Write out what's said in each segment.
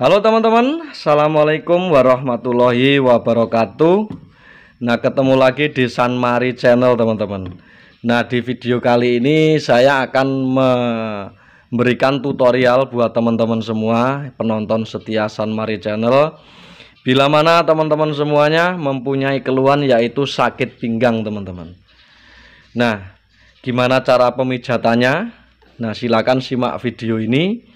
Halo teman-teman, Assalamualaikum warahmatullahi wabarakatuh Nah ketemu lagi di San Mari Channel teman-teman Nah di video kali ini saya akan memberikan tutorial buat teman-teman semua Penonton setia San Mari Channel Bila mana teman-teman semuanya mempunyai keluhan yaitu sakit pinggang teman-teman Nah gimana cara pemijatannya Nah silakan simak video ini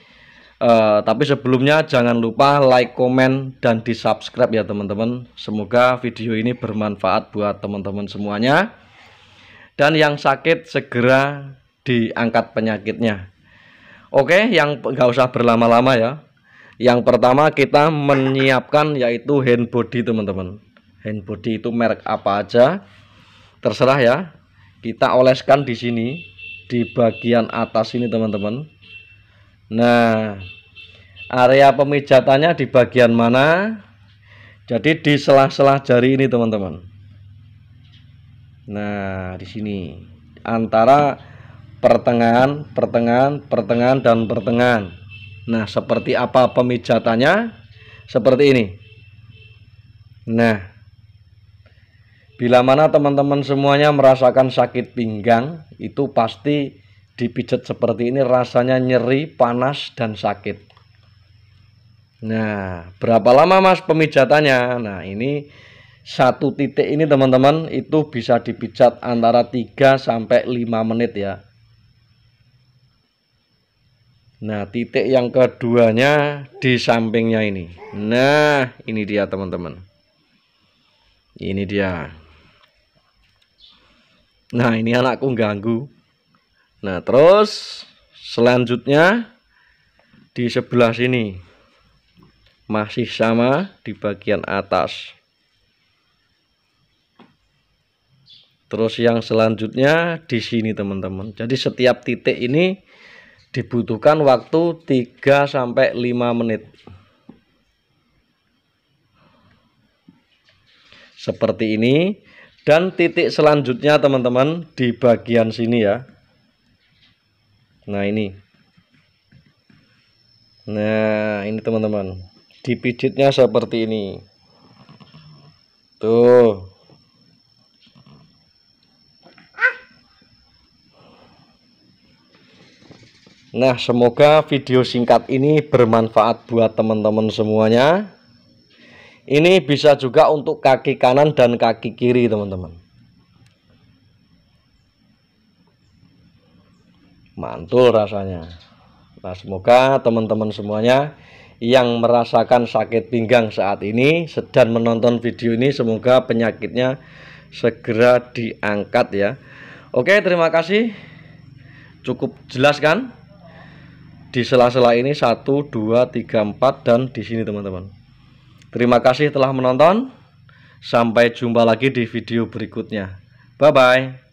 Eh, tapi sebelumnya jangan lupa like, komen, dan di subscribe ya teman-teman. Semoga video ini bermanfaat buat teman-teman semuanya. Dan yang sakit segera diangkat penyakitnya. Oke, yang nggak usah berlama-lama ya. Yang pertama kita menyiapkan yaitu hand body teman-teman. Hand body itu merek apa aja, terserah ya. Kita oleskan di sini di bagian atas ini teman-teman Nah, area pemijatannya di bagian mana? Jadi di selah-selah jari ini, teman-teman. Nah, di sini antara pertengahan, pertengahan, pertengahan dan pertengahan. Nah, seperti apa pemijatannya? Seperti ini. Nah, bila mana teman-teman semuanya merasakan sakit pinggang, itu pasti dipijat seperti ini rasanya nyeri, panas, dan sakit. Nah, berapa lama mas pemijatannya? Nah, ini satu titik ini teman-teman itu bisa dipijat antara 3 sampai 5 menit ya. Nah, titik yang keduanya di sampingnya ini. Nah, ini dia teman-teman. Ini dia. Nah, ini anakku ganggu. Nah, terus selanjutnya di sebelah sini masih sama di bagian atas. Terus yang selanjutnya di sini teman-teman. Jadi setiap titik ini dibutuhkan waktu 3 sampai 5 menit. Seperti ini dan titik selanjutnya teman-teman di bagian sini ya nah ini nah ini teman-teman dipijitnya seperti ini tuh Nah, semoga video singkat ini bermanfaat buat teman-teman semuanya. Ini bisa juga untuk kaki kanan dan kaki kiri, teman-teman. mantul rasanya. Nah, semoga teman-teman semuanya yang merasakan sakit pinggang saat ini sedang menonton video ini semoga penyakitnya segera diangkat ya. Oke, terima kasih. Cukup jelas kan? Di sela-sela ini 1 2 3 4 dan di sini teman-teman. Terima kasih telah menonton. Sampai jumpa lagi di video berikutnya. Bye bye.